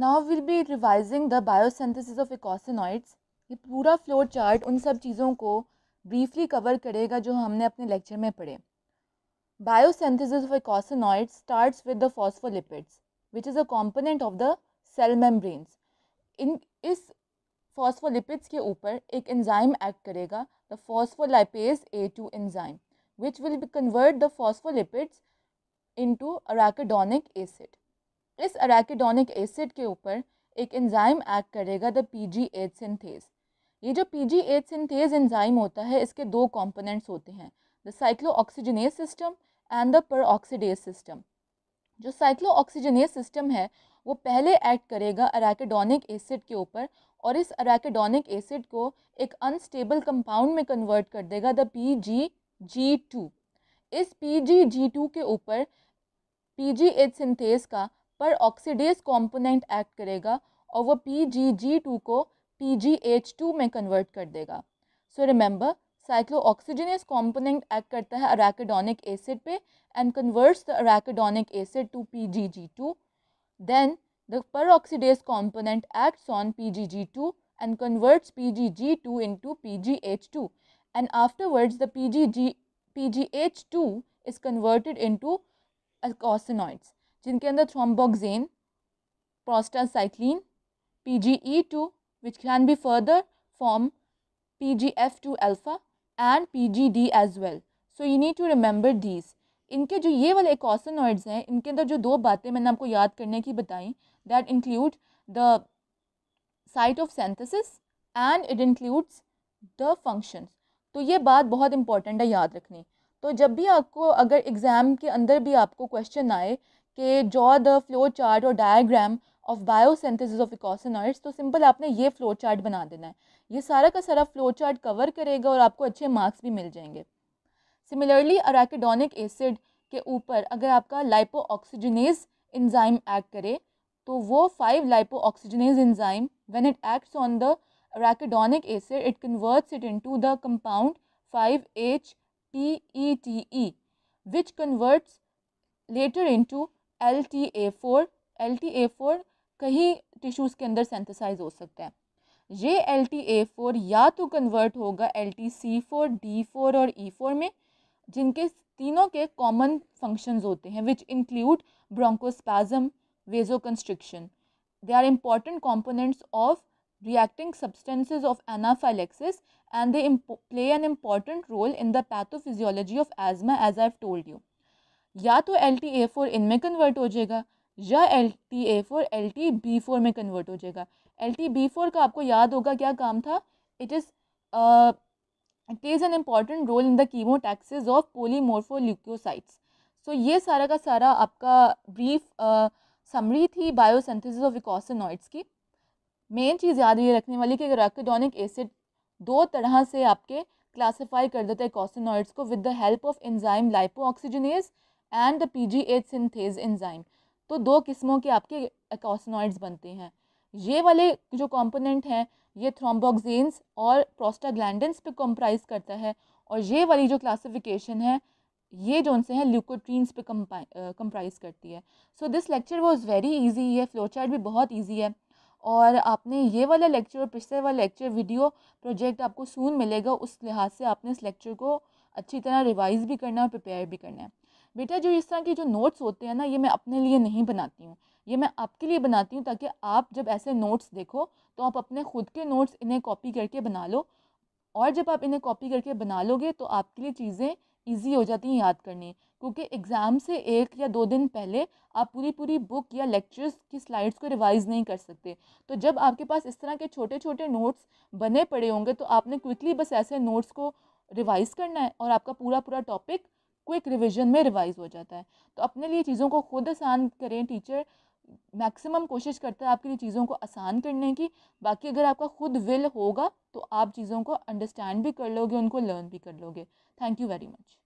Now will be revising the biosynthesis of eicosanoids ये पूरा floor chart उन सब चीज़ों को ब्रीफली कवर करेगा जो हमने अपने लेक्चर में पढ़े biosynthesis of eicosanoids starts with the phospholipids which is a component of the cell membranes इन इस फॉस्फोलिपिड्स के ऊपर एक एंजाइम एक्ट करेगा the phospholipase A two enzyme which will convert the phospholipids to arachidonic acid इस arachidonic acid के ऊपर एक एंजाइम एक्ट करेगा the P G H synthase ये जो P G H synthase enzyme होता है इसके दो कॉम्पोनेंट्स होते हैं the cyclo cyclooxygenase system and the peroxidase system जो साइक्लो ऑक्सीजनेस सिस्टम है वो पहले एक्ट करेगा अरेकिडोनिक एसिड के ऊपर और इस अरेकिडोनिक एसिड को एक अनस्टेबल कंपाउंड में कन्वर्ट कर देगा the P G G two इस पी जी जी टू के ऊपर पी जी एच सिंथेज का पर ऑक्सीडेज कॉम्पोनेंट एक्ट करेगा और वो पी जी जी टू को पी जी एच टू में कन्वर्ट कर देगा so remember cyclooxygenase component act करता है अराकेडोनिक एसिड पे and converts the arachidonic acid to P G G two then the peroxidase component acts on P G G two and converts PGG2 into G G afterwards the PGG, two is converted into alkocenoids. जिनके अंदर thromboxane prostacyclin P G E to which be further P G F two alpha and P G D as well so you need to remember these इनके जो ये वाले कॉसनॉइड्स हैं इनके अंदर जो दो बातें मैंने आपको याद करने की बताई that include the site of synthesis and it includes the functions तो ये बात बहुत इंपॉर्टेंट है याद रखनी तो जब भी आपको अगर एग्ज़ाम के अंदर भी आपको क्वेश्चन आए कि जॉ द फ्लो चार्ट और diagram of biosynthesis of eicosanoids तो सिंपल आपने ये फ्लो चार्ट बना देना है ये सारा का सारा फ्लो चार्ट कवर करेगा और आपको अच्छे मार्क्स भी मिल जाएंगे सिमिलरली अराकेडोनिक एसिड के ऊपर अगर आपका लाइपो ऑक्सीजनेज इन्जाइम एक्ट करे तो वो five lipoxygenase enzyme when it acts on the acid it converts to the it five H T E T E which converts later into L T A four L T A four कहीं tissues के अंदर synthesise हो सकता है ये L T A four या तो convert होगा L T C four D four और ई e फोर में जिनके तीनों के कॉमन फंक्शंस होते हैं which include bronchospasm vasoconstriction they are important components of reacting of of and they play an important role in the pathophysiology of asthma as I have told you या तो L T A four इनमें convert हो जाएगा या L T A four L T B four में convert हो जाएगा L T B four का आपको याद होगा क्या काम था it is it an important role in the chemotaxis of polymorphonuclear leukocytes so ये सारा का सारा आपका ब्रीफ समरी uh, थी बायोसेंथिस ऑफ इकोसनॉइड्स की मेन चीज़ याद ये रखने वाली कि राकेडोनिक एसिड दो तरह से आपके क्लासीफाई कर देते हैं कॉसनॉइड्स को with the help of enzyme lipoxygenase and the P G H synthase enzyme तो दो किस्मों के आपके एकॉसनॉइड्स बनते हैं ये वाले जो कॉम्पोनेंट हैं ये थ्रोम्बोक्जेंस और प्रोस्टाग्लैंडस पे कंप्राइज करता है और ये वाली जो क्लासिफिकेशन है ये जो उनसे हैं ल्यूकोट्रीन्स पे कंप्राइज करती है so this lecture is very easy ये फ्लोचार्ट भी बहुत ईजी है और आपने ये वाला लेक्चर और पिछले वाला लेक्चर वीडियो प्रोजेक्ट आपको सून मिलेगा उस लिहाज से आपने इस लेक्चर को अच्छी तरह रिवाइज़ भी करना है और प्रिपेयर भी करना है बेटा जो इस तरह के जो नोट्स होते हैं ना ये मैं अपने लिए नहीं बनाती हूँ ये मैं आपके लिए बनाती हूँ ताकि आप जब ऐसे नोट्स देखो तो आप अपने ख़ुद के नोट्स इन्हें कॉपी करके बना लो और जब आप इन्हें कॉपी करके बना लोगे तो आपके लिए चीज़ें ईजी हो जाती हैं याद करनी क्योंकि एग्ज़ाम से एक या दो दिन पहले आप पूरी पूरी बुक या लेक्चर्स की स्लाइड्स को रिवाइज़ नहीं कर सकते तो जब आपके पास इस तरह के छोटे छोटे नोट्स बने पड़े होंगे तो आपने क्विकली बस ऐसे नोट्स को रिवाइज़ करना है और आपका पूरा पूरा टॉपिक क्विक रिविजन में रिवाइज हो जाता है तो अपने लिए चीज़ों को खुद आसान करें टीचर मैक्सिमम कोशिश करता है आपके लिए चीज़ों को आसान करने की बाकी अगर आपका खुद विल होगा तो आप चीज़ों को अंडरस्टैंड भी कर लोगे उनको लर्न भी कर लोगे थैंक यू वेरी मच